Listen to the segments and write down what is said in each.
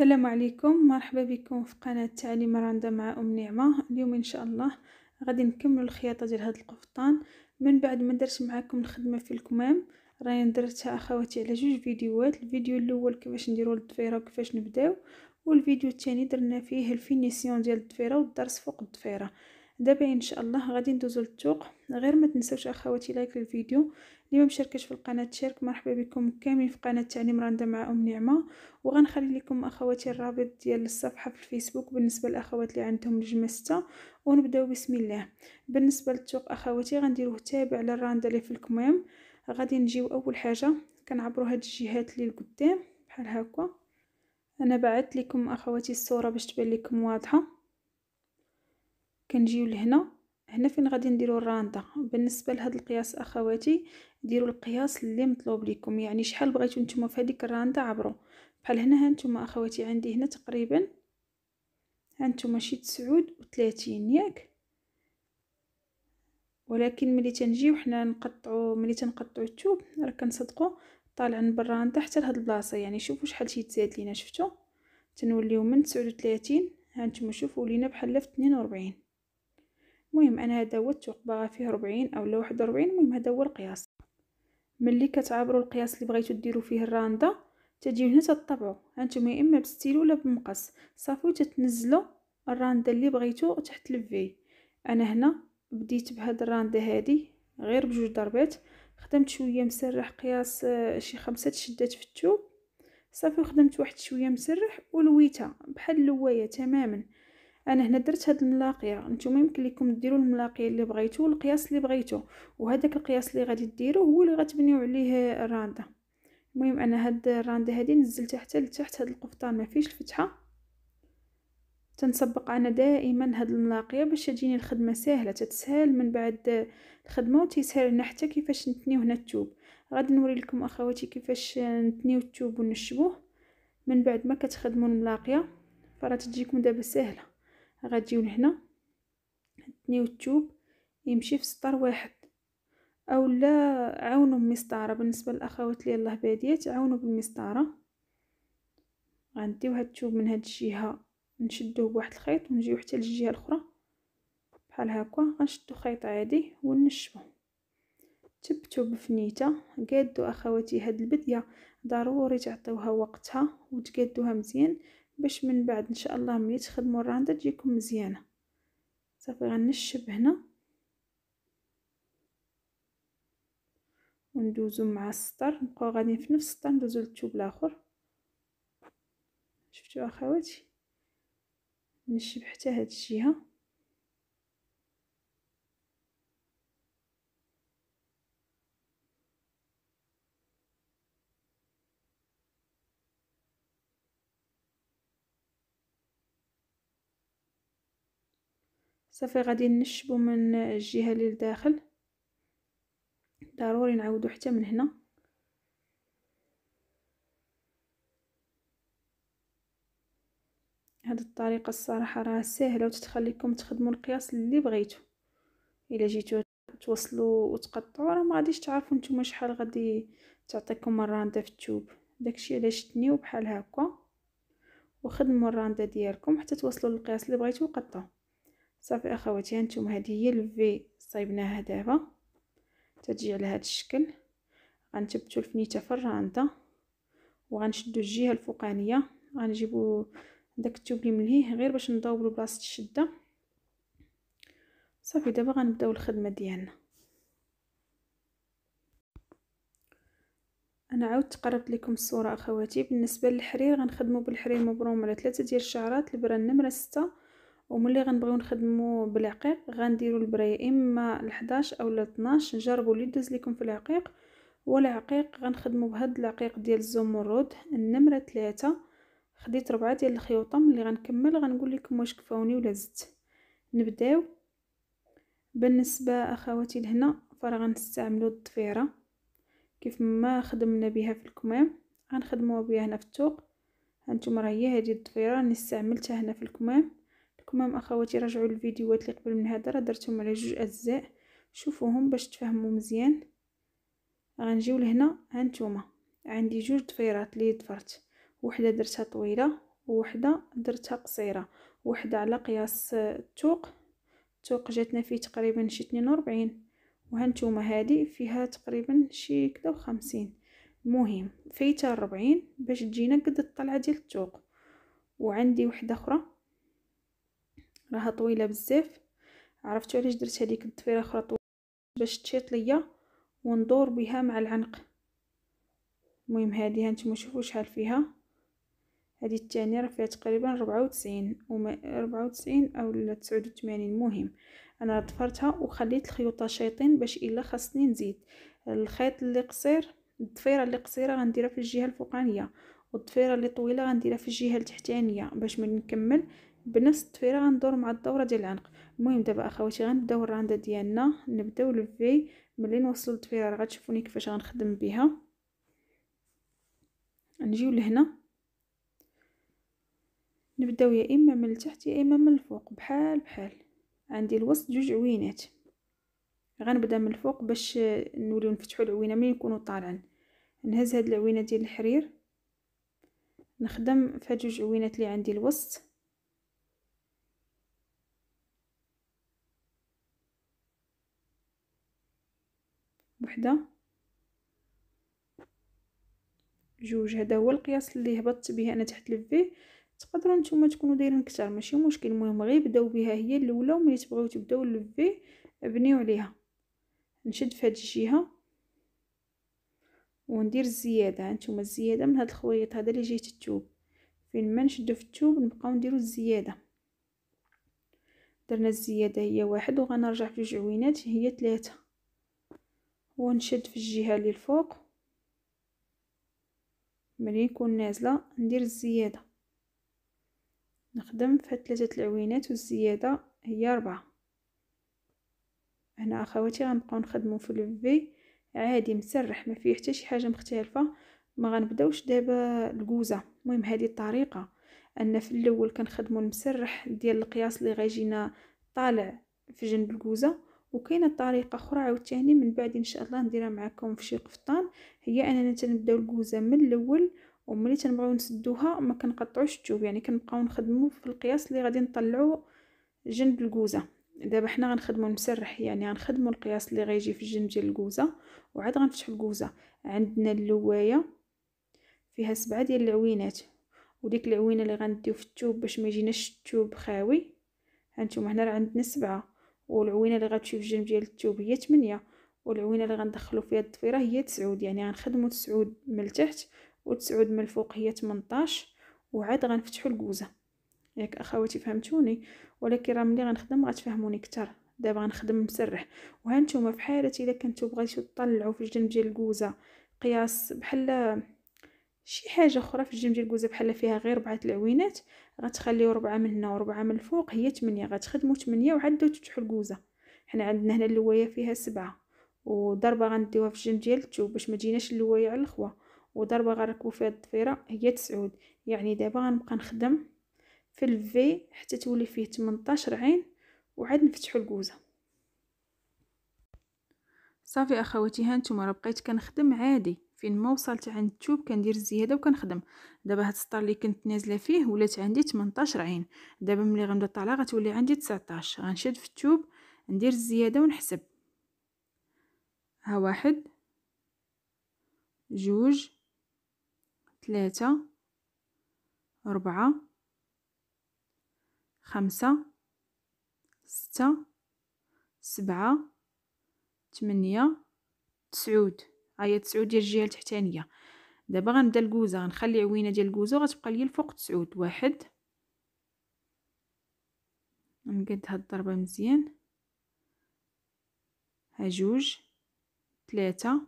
السلام عليكم مرحبا بكم في قناة تعليم راندا مع أم نعمة اليوم إن شاء الله غادي نكمل الخياطة ديال هاد القفطان من بعد ما درت معاكم الخدمة في الكمام راني درتها أخواتي على جوج فيديوهات الفيديو الأول كيفاش نديرو الضفيرة وكيفاش نبداو والفيديو الثاني درنا فيه الفينيسيون ديال الضفيرة والدرس فوق الضفيرة دابا ان شاء الله غادي ندوزو للتوق غير ما تنساوش اخواتي لايك للفيديو اليوم شاركت في القناة تشارك مرحبا بكم كاملين في قناة تعليم راندا مع أم نعمة وغنخلي لكم أخواتي الرابط ديال الصفحة في الفيسبوك بالنسبة للأخوات اللي عندهم الجمستة ونبداو بسم الله بالنسبة للتوق أخواتي غنديروه تابع للراندا اللي في الكمام غادي نجيو أول حاجة كنعبرو هاد الجهات اللي لقدام بحال هكا أنا بعثت لكم أخواتي الصورة باش تبان لكم واضحة كنجيو لهنا هنا فين غادي نديرو الرانده بالنسبه لهاد القياس اخواتي ديروا القياس اللي مطلوب لكم يعني شحال بغيتو نتوما في هذيك الرانده عبروا بحال هنا هانتوما اخواتي عندي هنا تقريبا هانتوما شي تسعود تلاتين ياك ولكن ملي تنجيو حنا نقطعو ملي تنقطعو الثوب راه كنصدقو طالع من حتى لهاد البلاصه يعني شوفوا شحال شي تزاد لينا شفتو تنوليو من تسعود تلاتين هانتوما شوفوا لينا بحال في 42 المهم انا دوت باغا فيه 40 اولا 41 المهم هذا هو القياس ملي كتعابروا القياس اللي بغيتو ديروا فيه الراندا تجيو هنا تطبعوا هانتوما يا اما بالستيل ولا بالمقص صافي وتتنزلوا الراندا اللي بغيتو تحت الفي انا هنا بديت بهاد الراندا هادي غير بجوج ضربات خدمت شويه مسرح قياس آه، شي خمسة شدات في الثوب صافي وخدمت واحد شويه مسرح ولويتها بحال اللوايه تماما انا هنا درت هاد الملاقيه نتوما يمكن لكم ديروا الملاقيه اللي بغيتو والقياس اللي بغيتو وهذاك القياس اللي غادي ديروه هو اللي غتبنيو عليه الرانده المهم انا هاد الرانده هادي نزلتها حتى لتحت هاد القفطان ما فيش الفتحه تنسبق انا دائما هاد الملاقيه باش تجيني الخدمه ساهله تتسهل من بعد الخدمه وتيسهل لنا حتى كيفاش نتنيو هنا التوب غادي نوري لكم اخواتي كيفاش نتنيو التوب ونشبوه من بعد ما كتخدموا الملاقيه فراه تجيكم دابا ساهله غتجيو لهنا نيو التوب يمشي في سطر واحد او لا عاونوا بالمسطره بالنسبه للاخوات اللي يلاه باديات عاونوا بالمسطره غنديو هاد التوب من هاد الجهه نشدوه بواحد الخيط ونجيو حتى للجهه الاخرى بحال هكا غنشدو خيط عادي ونشفو تبتو بفنيته قادو اخواتي هاد البديه ضروري تعطيوها وقتها وتقادوها مزيان باش من بعد ان شاء الله ملي تخدموا الراندا تجيكم مزيانه صافي غنشب هنا وندوزو مع السطر نبقاو غاديين في نفس السطر ندوزو للثوب الاخر شفتوا اخواتي نشب حتى هاد الجهه صافي غادي نشبو من الجهه اللي لداخل ضروري نعاودو حتى من هنا هاد الطريقه الصراحه راه سهله وتتخليكم تخدموا القياس اللي بغيتو الا جيتو توصلوا وتقطعوا راه ما غاديش تعرفوا نتوما شحال غادي تعطيكم الرانده في التوب داكشي علاش تنيو بحال هكا وخدموا الرانده ديالكم حتى توصلوا للقياس اللي بغيتو وقطعوا صافي اخواتي هانتوما هذه هي الفي صايبناها دابا تجي على هذا الشكل غنثبتو الفنيته في وغنشدو الجهه الفوقانيه غنجيبو داك الثوب اللي ملهيه غير باش نضوبلو بلاصه الشده صافي دابا غنبداو الخدمه ديالنا انا عاودت قربت لكم الصوره اخواتي بالنسبه للحرير غنخدمو بالحرير مبروم على ثلاثه ديال الشعرات البره النمره 6 وملي غنبغيو نخدمو بالعقيق غنديرو البرايه اما لحداش 11 او ل12 جربوا اللي داز لكم في العقيق والعقيق غنخدمو بهاد العقيق ديال الزمرد النمره 3 خديت ربعة ديال الخيوطم ملي غنكمل غنقول لكم واش كفاوني ولا زدت نبداو بالنسبه اخواتي لهنا فرا غنستعملو الضفيره كيف ما خدمنا بها في الكمام غنخدموها بها هنا في التوق هانتوما راه هي هذه الضفيره اللي استعملتها هنا في الكمام كمام اخواتي راجعوا الفيديوهات اللي قبل من هذا راه درتهم على جوج اجزاء شوفوهم باش تفهموا مزيان غنجيو لهنا هانتوما عندي جوج ضفيرات اللي ضفرت وحده درتها طويله ووحده درتها قصيره وحده على قياس التوق التوق جاتنا فيه تقريبا شي 42 وهانتوما هذه فيها تقريبا شي كدا وخمسين المهم فايتها 40 باش تجينا قد الطلعه ديال التوق وعندي وحده اخرى راها طويله بزاف عرفتوا علاش درت هذيك الضفيره اخرى طويله باش تشيط ليا وندور بها مع العنق المهم هذه هانتوما شوفوا شحال فيها هذه الثانيه راه فيها تقريبا 94 وما 94 او 89 المهم انا ضفرتها وخليت الخيوطه شايطين باش الا خاصني نزيد الخيط اللي قصير الضفيره اللي قصيره غنديرها في الجهه الفوقانيه والضفيره اللي طويله غنديرها في الجهه التحتانيه باش ملي نكمل بنفس التفريغه غندور مع الدوره ديال العنق المهم دابا اخواتي غنبداو الرانده ديالنا نبداو لفي ملي نوصل للتفريغه غتشوفوني كيفاش غنخدم بها نجيو لهنا نبداو يا اما من التحت يا اما من الفوق بحال بحال عندي الوسط جوج عوينات غنبدا من الفوق باش نوليو نفتحوا العوينه ملي يكونوا طالعين نهز هاد العوينه ديال الحرير نخدم في جوج عوينات اللي عندي الوسط وحده جوج هذا هو القياس اللي هبطت به انا تحت لفيه تقدروا نتوما تكونوا دايرين كثر ماشي مشكل المهم غير بداو بها هي الاولى وملي تبغيو تبداو لفيه ابنيو عليها نشد في هذه الجهه وندير الزياده هانتوما الزياده من هذا الخويط هذا اللي جهه التوب فين ما نشدو في التوب نبقاو نديرو الزياده درنا الزياده هي واحد وغنرجع في جوج عوينات هي ثلاثه ونشد في الجهه اللي الفوق ملي نكون نازله ندير الزياده نخدم في ثلاثه العوينات والزياده هي أربعة هنا اخواتي غنبقاو نخدمو في لوفي عادي مسرح ما فيه حتى شي حاجه مختلفه ما غنبداوش دابا الكوزه المهم هذه الطريقه ان في الاول كنخدمو المسرح ديال القياس اللي غيجينا طالع في جنب الكوزه وكاينه طريقه اخرى عاوتاني من بعد ان شاء الله نديرها معكم في شي قفطان هي اننا تنبداو الكوزه من الاول وملي تنبغيو نسدوها ما كنقطعوش الثوب يعني كنبقاو نخدمو في القياس اللي غادي نطلعو جنب الكوزه دابا حنا غنخدمو المسرح يعني غنخدمو القياس اللي غيجي في الجنب ديال الكوزه وعاد غنفتحو الكوزه عندنا اللوايه فيها سبعة ديال العوينات وديك العوينه اللي غنديو في الثوب باش ما يجيناش الثوب خاوي هانتوما هنا راه عندنا سبعة والعوينه اللي غتمشي في الجنب ديال الثوب هي 8 والعوينه اللي غندخلو فيها الضفيره هي 9 يعني غنخدمو 9 من التحت و9 من الفوق هي 18 وعاد غنفتحو الكوزه ياك اخواتي فهمتوني ولكن راه ملي غنخدم غتفهموني كتر دابا غنخدم مسرح وها نتوما في حاله الا كنتو بغيتو تطلعوا في الجنب ديال الكوزه قياس بحال شي حاجه اخرى في الجنب ديال الكوزه بحال فيها غير ربعه العوينات غتخليو ربعة من هنا وربعة من الفوق هي تمنية غتخدمو تمنية وعدو تفتحو الكوزة حنا عندنا هنا اللواية فيها سبعة وضربة غنديوها في الجنب ديال الثوب باش ما تجيناش اللواية على الخوا وضربة غنركبو فيها الضفيرة هي تسعود يعني دابا غنبقى نخدم في الفي حتى تولي فيه 18 عين وعاد نفتحو الكوزه صافي اخواتي ها نتوما راه بقيت كنخدم عادي فين ما وصلت عند التوب كندير الزياده وكنخدم دابا هاد السطر اللي كنت نازله فيه ولات عندي 18 عين دابا ملي غنبدا طالعه غتولي عندي 19 غنشد في التوب ندير الزياده ونحسب ها واحد جوج ثلاثة أربعة خمسة ستة سبعة ثمانية تسعود هاهي تسعود ديال الجهة التحتانية دابا غنبدا الكوزة غنخلي عوينة ديال الكوزة وغتبقى لي الفوق تسعود واحد نقد هاد الضربة مزيان ها جوج ثلاثة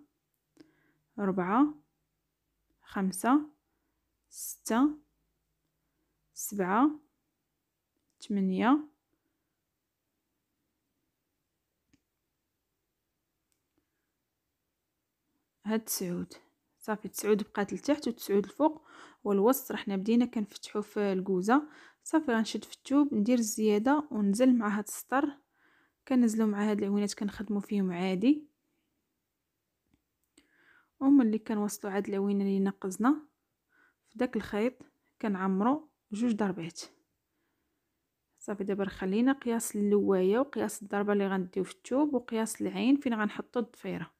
ربعة خمسة ستة سبعة ثمانية هاد تسعود صافي تسعود بقات لتحت وتسعود الفوق والوسط حنا بدينا كنفتحو في الكوزه صافي غنشد في التوب ندير الزياده ونزل مع هاد السطر كنزلو مع هاد العوينات كنخدمو فيهم عادي وملي كنوصلو عاد العوينه اللي نقزنا في داك الخيط كنعمرو جوج ضربات صافي دابا خلينا قياس اللوايه وقياس الضربه اللي غنديو في التوب وقياس العين فين غنحطو الضفيره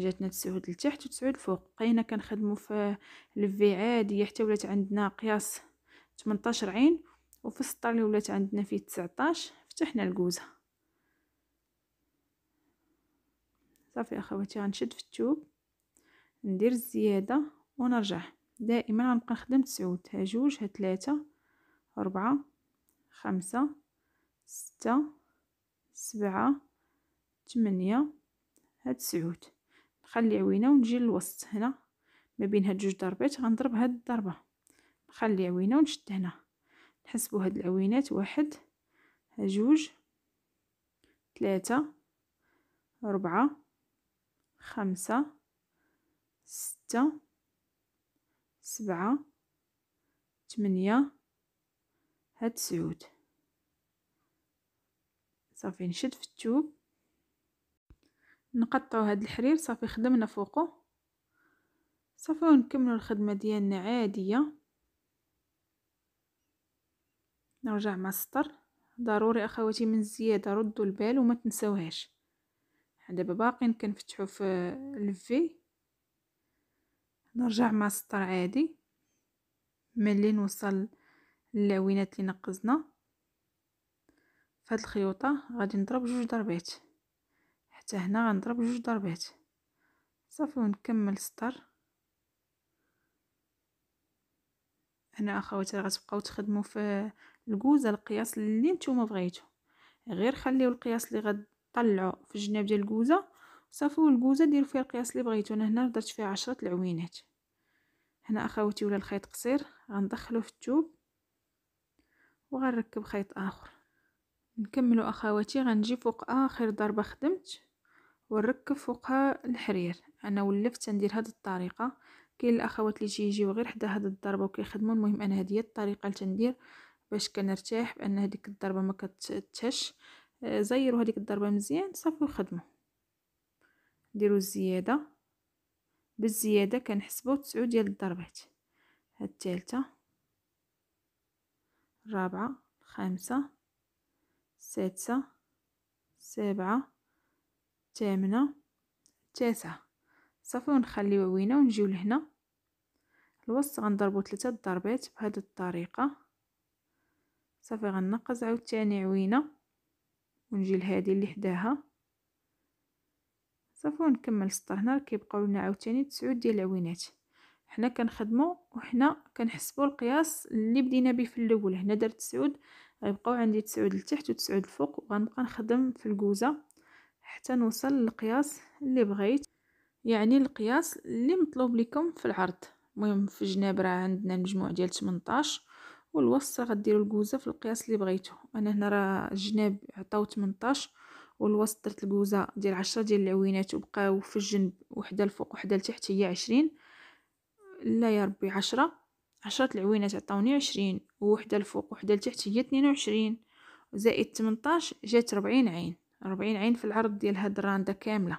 جاتنا تسعود لتحت وتسعود فوق بقينا كنخدمو في الفي عاديه حتى ولات عندنا قياس 18 عين وفي السطر اللي ولات عندنا فيه 19 فتحنا الكوزه صافي اخواتي غنشد في التوب ندير الزياده ونرجع دائما غنبقى نخدم تسعود ها جوج ها ثلاثه أربعة خمسة ستة سبعة ثمانية هاد تسعود نخلي عوينه ونجي للوسط هنا ما بين هاد جوج ضربات غنضرب هاد الضربه نخلي عوينه ونشد هنا نحسبوا هاد العوينات واحد جوج ثلاثة أربعة خمسة ستة سبعة ثمانية هاد سعود صافي نشد في التوب نقطعو هاد الحرير صافي خدمنا فوقه صافي ونكملو الخدمه ديالنا عاديه نرجع مع السطر ضروري اخواتي من الزياده ردوا البال وما تنساوهاش دابا باقي كنفتحو في الفي نرجع مع السطر عادي ملي نوصل للعوينات اللي نقزنا فهاد الخيوطه غادي نضرب جوج ضربات حتى هنا غنضرب جوج ضربات صافي ونكمل السطر هنا اخواتي غتبقاو تخدموا في الكوزه القياس اللي نتوما بغيتو غير خليو القياس اللي غطلعوا في الجناب ديال الكوزه صافي والكوزه ديروا فيها القياس اللي بغيتو انا هنا درت فيها عشرة العوينات هنا اخواتي ولا الخيط قصير غندخلو في الثوب وغنركب خيط اخر نكملو اخواتي غنجي فوق اخر ضربه خدمت ونركب فوقها الحرير انا ولفت ندير هاد الطريقه كاين الاخوات اللي تيجيو غير حدا هاد الضربه وكيخدموا المهم انا هادي هي الطريقه اللي تندير باش كنرتاح بان هذيك الضربه ما كتتهش آه، زيروا هذيك الضربه مزيان صافي وخدموا ديروا الزياده بالزياده كنحسبوا 9 ديال الضربات هاد الثالثه الرابعه الخامسه السادسه السابعه تامنة التاسعة صافي ونخليو عوينة ونجيو لهنا الوسط غنضربو ثلاثة ضربات بهاد الطريقة صافي غنقز عاوتاني عوينة ونجي لهادي اللي حداها صافي ونكمل سطر هنا كيبقاو لنا عاوتاني تسعود ديال العوينات حنا كنخدمو وحنا كنحسبو القياس اللي بدينا به في الاول هنا درت تسعود غيبقاو عندي تسعود لتحت وتسعود الفوق وغنبقى نخدم في الكوزه حتى نوصل للقياس اللي بغيت يعني القياس اللي مطلوب لكم في العرض مهم في الجناب راه عندنا المجموع ديال 18 والوسط غديروا الكوزه في القياس اللي بغيتو انا هنا راه الجناب عطاو 18 والوسط درت الكوزه ديال 10 ديال العوينات وبقاو في الجنب وحده الفوق وحده لتحت هي 20 لا يا ربي 10 10 العوينات عطاوني 20 وحده الفوق وحده لتحت هي 22 زائد 18 جات 40 عين ربعين عين في العرض ديال هاد الرانده كامله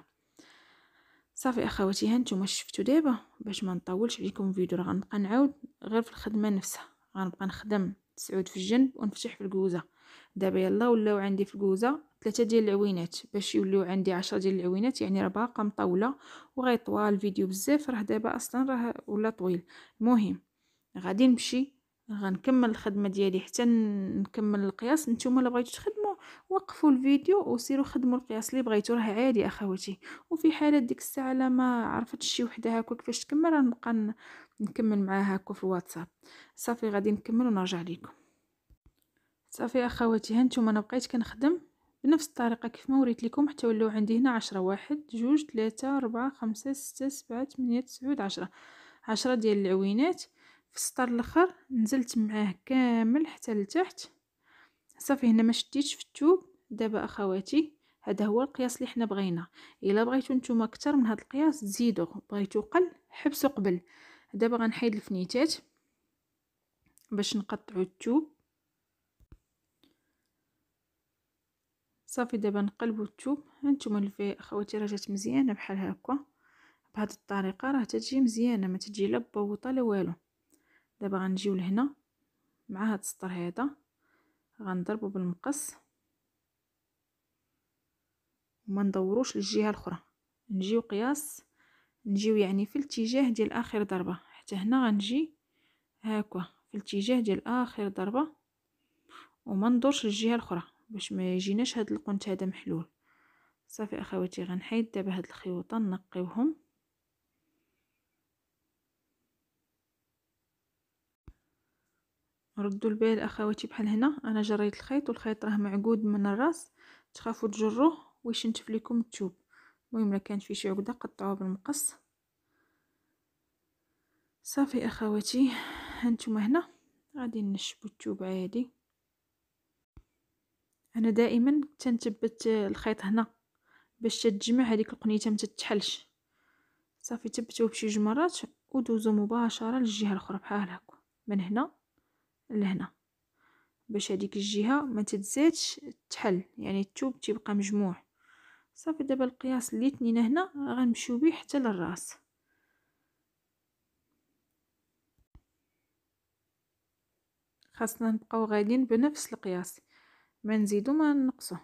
صافي اخواتي هانتوما شفتو دابا باش ما نطولش عليكم الفيديو راه غنبقى نعاود غير في الخدمه نفسها غنبقى نخدم تسعود في الجنب ونفتح في الكوزه دابا يلا ولاو عندي في الكوزه ثلاثه ديال العوينات باش يوليو عندي عشرة ديال العوينات يعني راه باقا مطوله وغيطوال الفيديو بزاف راه دابا اصلا راه ولا طويل المهم غادي نمشي غنكمل الخدمه ديالي حتى نكمل القياس نتوما الا بغيتو تخدموا وقفوا الفيديو وسيروا خدموا القياس اللي بغيتو راه عادي اخواتي وفي حاله ديك الساعه لا ما عرفتش شي وحده هكا كيفاش تكمل غنبقى نكمل معاها هكا في الواتساب صافي غادي نكمل ونرجع لكم صافي اخواتي ها نتوما انا بقيت كنخدم بنفس الطريقه كيف ما وريت لكم حتى ولاو عندي هنا عشرة واحد جوج ثلاثة أربعة خمسة ستة سبعة 8 تسعود عشرة عشرة ديال العوينات في السطر الاخر نزلت معاه كامل حتى لتحت صافي هنا ما شديتش في الثوب دابا اخواتي هذا هو القياس اللي حنا بغينا الا بغيتو نتوما اكثر من هذا القياس زيدوه بغيتو قل حبسوا قبل دابا غنحيد الفنيتات باش نقطعو الثوب صافي دابا نقلبو الثوب هانتوما الفي اخواتي راه جات مزيانه بحال هكا بهاد الطريقه راه تجي مزيانه ما تجي لا بوطه لا والو دابا غنجيو لهنا مع هاد السطر هذا غنضربو بالمقص وما ندوروش للجهه الاخرى نجيو قياس نجيو يعني في الاتجاه ديال اخر ضربه حتى هنا غنجي هاكا في الاتجاه ديال اخر ضربه وما ندورش للجهه الاخرى باش ما يجيناش هاد القنت هذا محلول صافي اخواتي غنحيد دابا هاد الخيوطه نقيوهم ردوا البال اخواتي بحال هنا انا جريت الخيط والخيط راه معقود من الراس تخافوا تجروه ويشنتف لكم التوب المهم الا كان فيه شي عقده قطعوه بالمقص صافي اخواتي هانتوما هنا غادي نشبو التوب عادي انا دائما تنثبت الخيط هنا باش تتجمع هذيك القنيته ما تتحلش صافي ثبتوه بشي جمرات ودوزو مباشره للجهه الاخرى بحال هكا من هنا لهنا باش هذيك الجهه ما تتزادش تحل يعني الثوب تيبقى مجموع صافي دابا القياس اللي تنينا هنا غنمشيو به حتى للراس خاصنا نبقاو غاديين بنفس القياس ما نزيدو ما ننقصو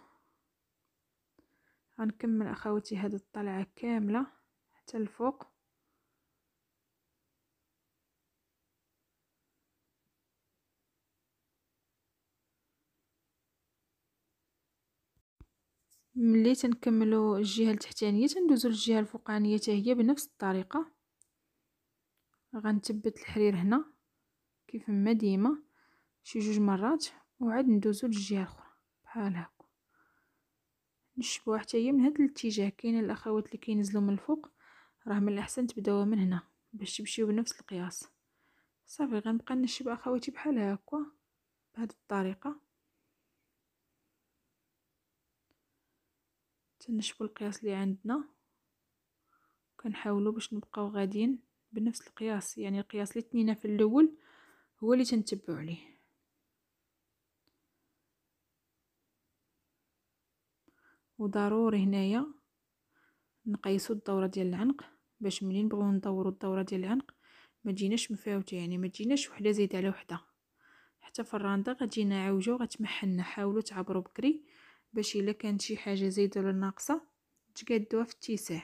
غنكمل اخواتي هاد الطلعه كامله حتى الفوق ملي تنكملو الجهه التحتانيه تندوزو للجهه الفوقانيه حتى هي بنفس الطريقه غنثبت الحرير هنا كيف ما ديما شي جوج مرات وعاد ندوزو للجهه الاخرى بحال هكا نشبوها حتى هي من هذا الاتجاه كاين الاخوات اللي كينزلوا من الفوق راه من الاحسن تبداو من هنا باش تمشيو بنفس القياس صافي غنبقى نشب اخواتي بحال هكا بهذه الطريقه تنشفوا القياس اللي عندنا كنحاولوا باش نبقاو غاديين بنفس القياس يعني القياس اللي تنينا في الاول هو اللي تنتبعوا عليه وضروري هنايا نقيسوا الدوره ديال العنق باش منين نبغيو ندوروا الدوره ديال العنق ما جيناش مفاوته يعني ما جيناش وحده زايده على وحده حتى في الراندا غتجينا عوجه وغتمحلنا حاولوا تعبروا بكري باش الا كانت شي حاجه زايده ولا ناقصه تقادوها في التيسع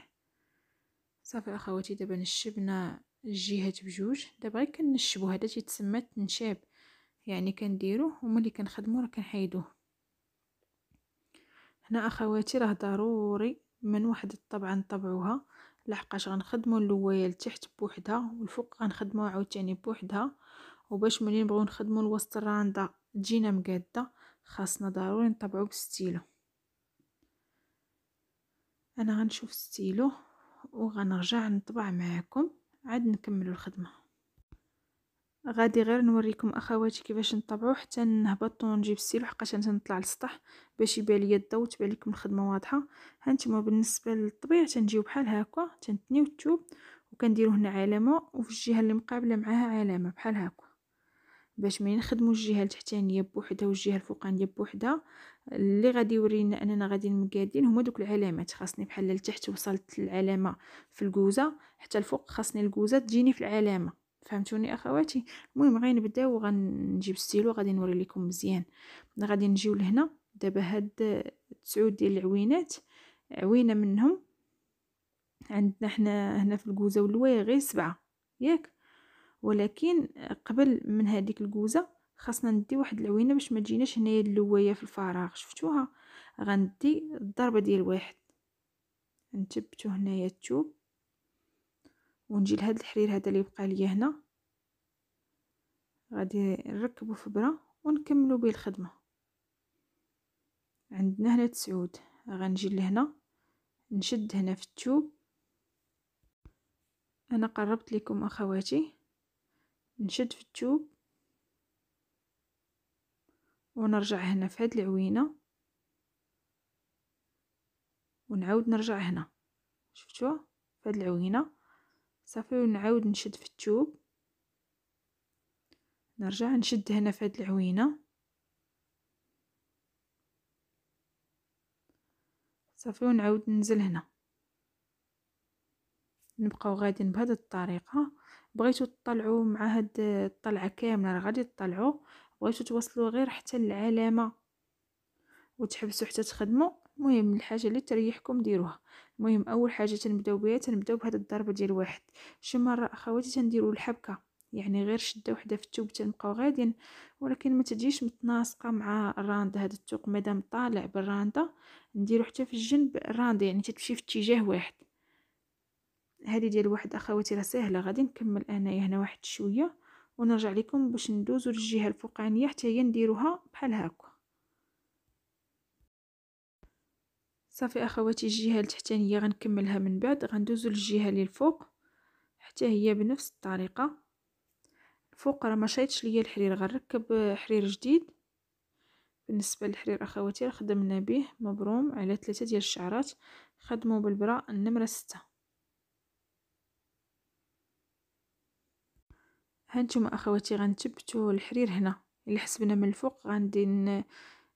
صافي اخواتي دابا نشبنا الجهات بجوج دابا غير كنشبو هذا تيتسمى التنشاب يعني كنديروه وملي كنخدمو راه كنحيدوه هنا اخواتي راه ضروري من واحد الطبعه نطبعوها لحقاش غنخدمو اللوايه لتحت بوحدها والفوق غنخدموها عاوتاني بوحدها وباش ملي نبغيو نخدمو الوسط الرانده تجينا مقاده خاصنا ضروري نطبعو بستيلو انا غنشوف ستيلو وغنرجع نطبع معاكم عاد نكملو الخدمه غادي غير نوريكم اخواتي كيفاش نطبعو حتى نهبط ونجيب السيلو حقاش تنطلع للسطح باش يبان ليا الضو وتبان لكم الخدمه واضحه هانتوما بالنسبه للطبيعه تنجيو بحال هكا تنتنيو الثوب وكنديرو هنا علامه وفي الجهه اللي مقابله معاها علامه بحال هكا باش ما نخدموا الجهه التحتانيه بوحدها والجهه الفوقانيه بوحدها اللي غادي يورينا اننا غادي مقادين هما دوك العلامات خاصني بحال لتحت وصلت العلامه في الكوزه حتى الفوق خاصني الكوزه تجيني في العلامه فهمتوني اخواتي المهم غنبداو وغنجيب السيلو غادي نوري لكم مزيان غادي نجيو لهنا دابا هاد تسعود ديال العوينات عوينه منهم عندنا حنا هنا في الكوزه واللوايه غير سبعه ياك ولكن قبل من هذيك الكوزه خاصنا ندي واحد العوينه باش ما تجيناش هنايا اللوايه في الفراغ شفتوها غندي الضربه ديال واحد نثبتو هنايا الثوب ونجي لهاد الحرير هذا اللي بقى ليا هنا غادي نركبو فبره ونكملو به الخدمه عندنا هنا تسعود غنجي لهنا نشد هنا في الثوب انا قربت لكم اخواتي نشد في التوب ونرجع هنا في هاد العوينه ونعاود نرجع هنا شفتوا في هاد العوينه صافي ونعاود نشد في التوب نرجع نشد هنا في هاد العوينه صافي ونعاود ننزل هنا نبقاو غاديين بهاد الطريقه بغيتو تطلعوا مع هاد الطلعه كامله راه غادي تطلعوا بغيتو توصلوا غير حتى العلامه وتحبسوا حتى تخدموا المهم الحاجه اللي تريحكم ديروها المهم اول حاجه تنبداو بها تنبداو بهاد الضربه ديال واحد شي مره اخواتي تنديروا الحبكه يعني غير شده وحده في الثوب تنبقاو غاديين ولكن ما تجيش متناسقه مع الراند هذا الثوب مادام طالع بالرانده نديرو حتى في الجنب الراند يعني تتمشي في اتجاه واحد هذه ديال واحد اخواتي راه ساهله غادي نكمل انايا هنا واحد شويه ونرجع لكم باش ندوزو للجهه الفوقانيه حتى هي نديروها بحال هكا صافي اخواتي الجهه التحتانيه غنكملها من بعد غندوزو للجهه اللي الفوق حتى هي بنفس الطريقه الفوق راه ما شايتش ليا الحرير غنركب حرير جديد بالنسبه للحرير اخواتي خدمنا به مبروم على ثلاثه ديال الشعرات خدموا بالبراء النمره 6 هانتوما اخواتي غنثبتوا الحرير هنا الا حسبنا من الفوق غندي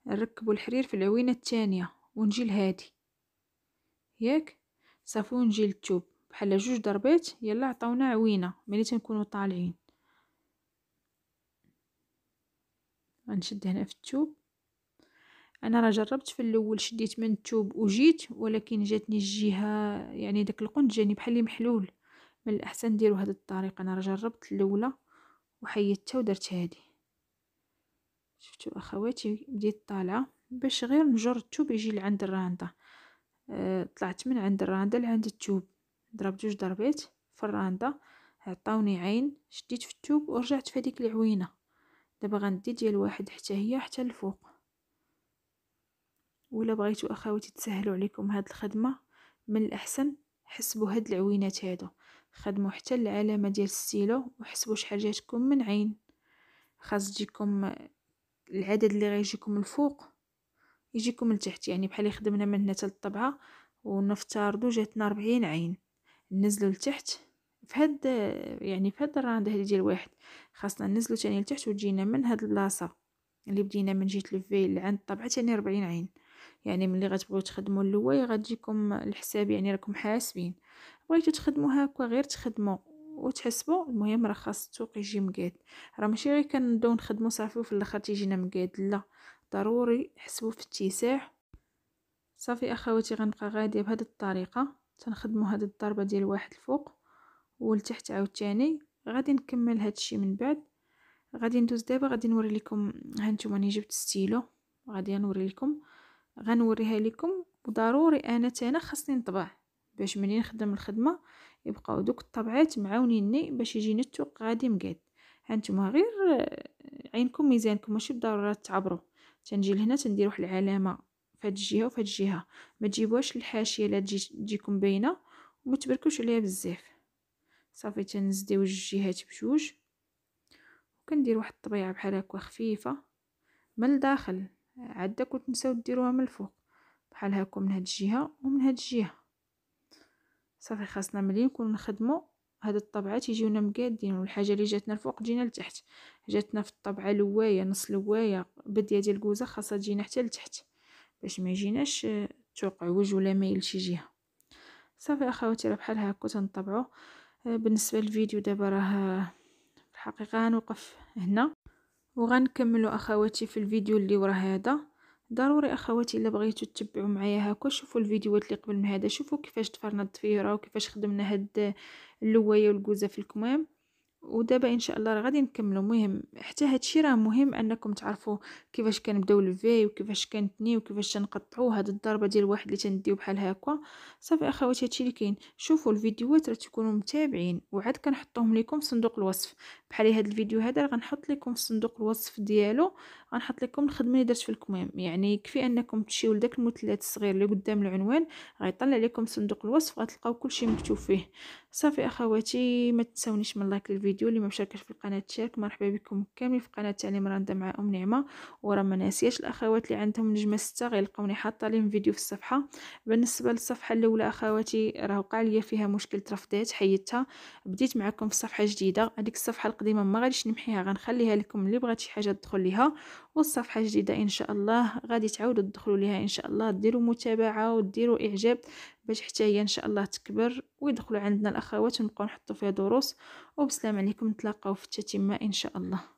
نركبوا الحرير في العوينه الثانيه ونجي لهادي ياك صافي ونجي للثوب بحال جوج ضربات يلا عطاونا عوينه ملي تنكونوا طالعين غنشد هنا في الثوب انا راه جربت في الاول شديت من الثوب وجيت ولكن جاتني الجهه يعني داك القنت جاني يعني بحال محلول من الاحسن نديرو هذه الطريقه انا راه جربت الاولى وحيدتها ودرت هادي شفتوا اخواتي بديت طالعه باش غير نجر التوب يجي لعند الراندا أه طلعت من عند الراندا لعند التوب ضربت جوج ضربات في الراندا عطاوني عين شديت في التوب ورجعت في هذيك العوينه دابا غندي ديال واحد حتى هي حتى الفوق ولا بغيتو اخواتي تسهلوا عليكم هاد الخدمه من الاحسن حسبوا هاد العوينات هادو خدمو حتى العلامة ديال السيلو وحسبوا شحال جاتكم من عين خاص تجيكم العدد اللي غيجيكم الفوق يجيكم لتحت يعني بحال خدمنا من هنا حتى ونفترضوا جاتنا 40 عين نزلوا لتحت في هاد يعني في هاد الراند هادي ديال واحد خاصنا ننزلوا ثاني لتحت وتجينا من هاد البلاصه اللي بدينا من جهه الفي لعند الطبعه ثاني 40 عين يعني ملي غتبغيو تخدموا اللوايه غتجيكم الحساب يعني راكم حاسبين بغيتو تخدموا هكا غير تخدموا وتحسبوا المهم راه خاص السوق يجي مقاد راه ماشي غير كنبداو نخدموا صافي وفي الاخر تيجينا مقاد لا ضروري حسبوا في اتساع صافي اخواتي غنبقى غاديه بهذه الطريقه تنخدموا هذه الضربه ديال واحد الفوق والتحت عاوتاني غادي نكمل هذا الشيء من بعد غادي ندوز دابا غادي نوري لكم ها نتوما ني جبت ستيلو غادي نوري لكم غنوريها لكم وضروري انا تانا خاصني نطبع باش ملي نخدم الخدمه يبقاو دوك الطبعات معاونيني باش يجيني التوق غادي مقاد هانتوما غير عينكم ميزانكم ماشي بالضروره تعبروا تنجي لهنا تندير واحد العلامه فهاد الجهه وفهاد الجهه ما تجيبوهاش الحاشيه لا تجي تجيكم باينه وما تبركوش عليها بزاف صافي تنزديو الجهات بجوج وكندير واحد الطبيعه بحال هكا خفيفه من الداخل عدة كنت نساو ديروها من الفوق بحال هكا من هاد الجهه ومن هاد الجهه صافي خاصنا ملي نكونو نخدمو هاد الطبعات يجيونا مقادين والحاجه اللي جاتنا الفوق جينا لتحت جاتنا في الطبعه لوايه نص لوايه بديه ديال الكوزه خاصها تجينا حتى لتحت باش ما يجيناش وجه ولا مايل شي جهه صافي اخواتي راه بحال هاكا تنطبعو آه، بالنسبه للفيديو دابا راه الحقيقه غنوقف هنا وغنكملوا اخواتي في الفيديو اللي ورا هذا ضروري اخواتي الا بغيتو تتبعوا معايا هكا شوفوا الفيديوهات اللي قبل من هذا شوفوا كيفاش تفرنا الضفيره وكيفاش خدمنا هاد اللوايه والكوزه في الكمام ودابا ان شاء الله راه غادي نكملوا مهم حتى هادشي راه مهم انكم تعرفوا كيفاش كنبداو الفي وكيفاش كنتني وكيفاش نقطعوا هاد الضربه ديال واحد اللي تنديو بحال هكا صافي اخوات هادشي اللي كاين شوفوا الفيديوهات راه تكونوا متابعين وعاد كنحطهم لكم في صندوق الوصف بحال هاد الفيديو هذا غنحط لكم في صندوق الوصف ديالو غنحط لكم الخدمه اللي درت في الكمام يعني كفي انكم تمشيو لداك المثلث الصغير اللي قدام العنوان غيطلع لكم صندوق الوصف غتلقاو كلشي مكتوب فيه صافي اخواتي ما تنساونيش من لايك للفيديو اللي ما مشاركش في القناه تشارك مرحبا بكم كاملين في قناه تعليم راندا مع ام نعمه وراه ما ناسياش الاخوات اللي عندهم نجمه 6 غيلقوني حاطه لهم فيديو في الصفحه بالنسبه للصفحه الاولى اخواتي راه وقع ليا فيها مشكل ترفضات حيدتها بديت معكم في صفحه جديده هذيك الصفحه القديمه ما غاديش نمحيها غنخليها لكم اللي بغات شي حاجه تدخل ليها والصفحه الجديده ان شاء الله غادي تعاودوا تدخلوا ليها ان شاء الله ديروا متابعه وديروا اعجاب باش حتى هي ان شاء الله تكبر ويدخلوا عندنا الاخوات ونبقاو نحطوا فيها دروس وبسلام عليكم نتلاقاو في التتمه ان شاء الله